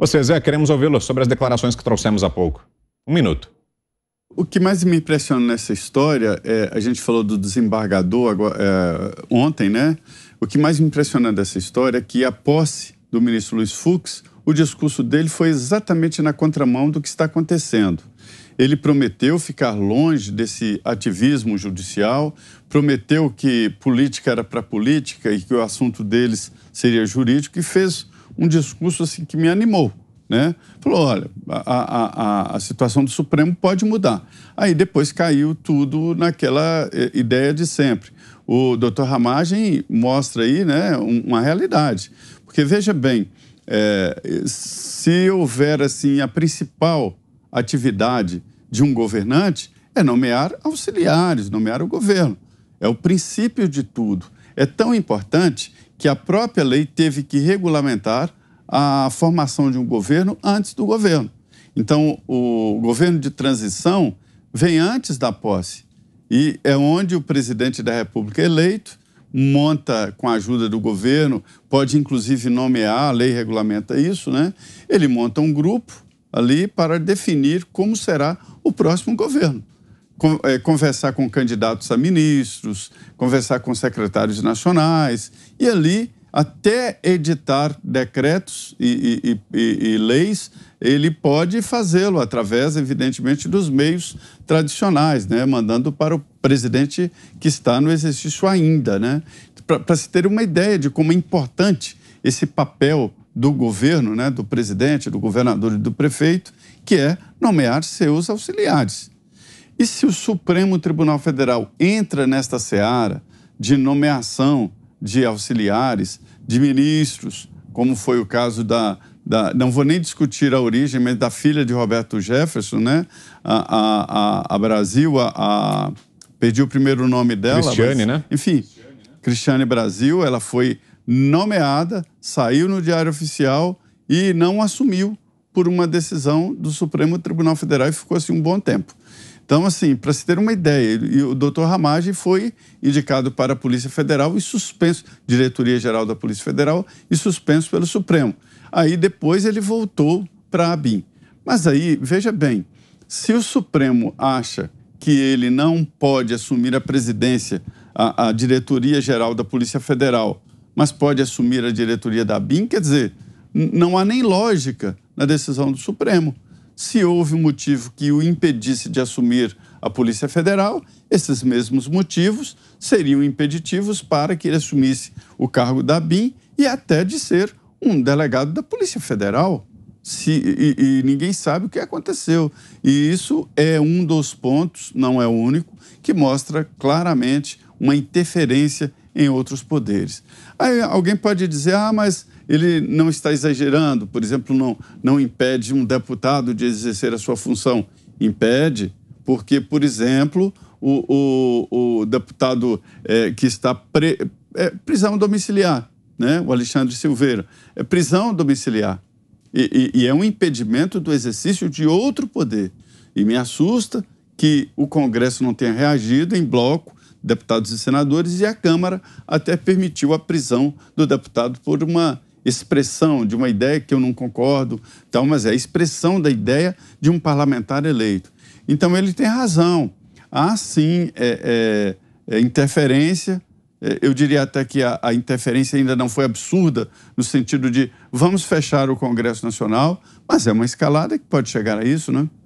Você, Zé, queremos ouvi-lo sobre as declarações que trouxemos há pouco. Um minuto. O que mais me impressiona nessa história é a gente falou do desembargador é, ontem, né? O que mais me impressiona dessa história é que a posse do ministro Luiz Fux, o discurso dele foi exatamente na contramão do que está acontecendo. Ele prometeu ficar longe desse ativismo judicial, prometeu que política era para política e que o assunto deles seria jurídico e fez um discurso assim que me animou. Né? Falou, olha, a, a, a, situação do Supremo pode mudar. Aí depois caiu tudo naquela eh, ideia de sempre. O doutor Ramagem mostra aí né, uma realidade. Porque veja bem, é, se houver assim a principal atividade de um governante é nomear auxiliares, nomear o governo. É o princípio de tudo. É tão importante que a própria lei teve que regulamentar a formação de um governo antes do governo. Então, o governo de transição vem antes da posse e é onde o presidente da República eleito monta com a ajuda do governo, pode inclusive nomear, a lei regulamenta isso, né? Ele monta um grupo ali para definir como será o próximo governo. É, conversar com candidatos a ministros, conversar com secretários nacionais e ali até editar decretos e, e, e, e leis, ele pode fazê-lo através, evidentemente, dos meios tradicionais, né? mandando para o presidente que está no exercício ainda. Né? Para se ter uma ideia de como é importante esse papel do governo, né? do presidente, do governador e do prefeito, que é nomear seus auxiliares. E se o Supremo Tribunal Federal entra nesta seara de nomeação de auxiliares, de ministros, como foi o caso da, da não vou nem discutir a origem, mas da filha de Roberto Jefferson, né? A, a, a, a Brasil, a, a, perdi o primeiro nome dela. Cristiane, mas, né? Enfim, Cristiane, né? Cristiane Brasil, ela foi nomeada, saiu no Diário Oficial e não assumiu por uma decisão do Supremo Tribunal Federal e ficou assim um bom tempo. Então, assim, para se ter uma ideia, o doutor Ramage foi indicado para a Polícia Federal e suspenso, Diretoria-Geral da Polícia Federal, e suspenso pelo Supremo. Aí depois ele voltou para a BIM. Mas aí, veja bem, se o Supremo acha que ele não pode assumir a presidência, a, a Diretoria-Geral da Polícia Federal, mas pode assumir a diretoria da BIM, quer dizer, não há nem lógica na decisão do Supremo se houve um motivo que o impedisse de assumir a Polícia Federal, esses mesmos motivos seriam impeditivos para que ele assumisse o cargo da BIM e até de ser um delegado da Polícia Federal. Se, e, e, ninguém sabe o que aconteceu. E isso é um dos pontos, não é o único, que mostra claramente uma interferência em outros poderes. Aí alguém pode dizer, ah, mas ele não está exagerando, por exemplo, não, não impede um deputado de exercer a sua função. Impede, porque, por exemplo, o, o, o deputado é, que está pre, é, prisão domiciliar, né? o Alexandre Silveira, é prisão domiciliar. E, e, e é um impedimento do exercício de outro poder. E me assusta que o Congresso não tenha reagido em bloco deputados e senadores, e a Câmara até permitiu a prisão do deputado por uma expressão de uma ideia que eu não concordo, tal, mas é a expressão da ideia de um parlamentar eleito. Então ele tem razão. Há sim é, é, é, interferência. É, eu diria até que a, a, interferência ainda não foi absurda, no sentido de vamos fechar o Congresso Nacional, mas é uma escalada que pode chegar a isso, é?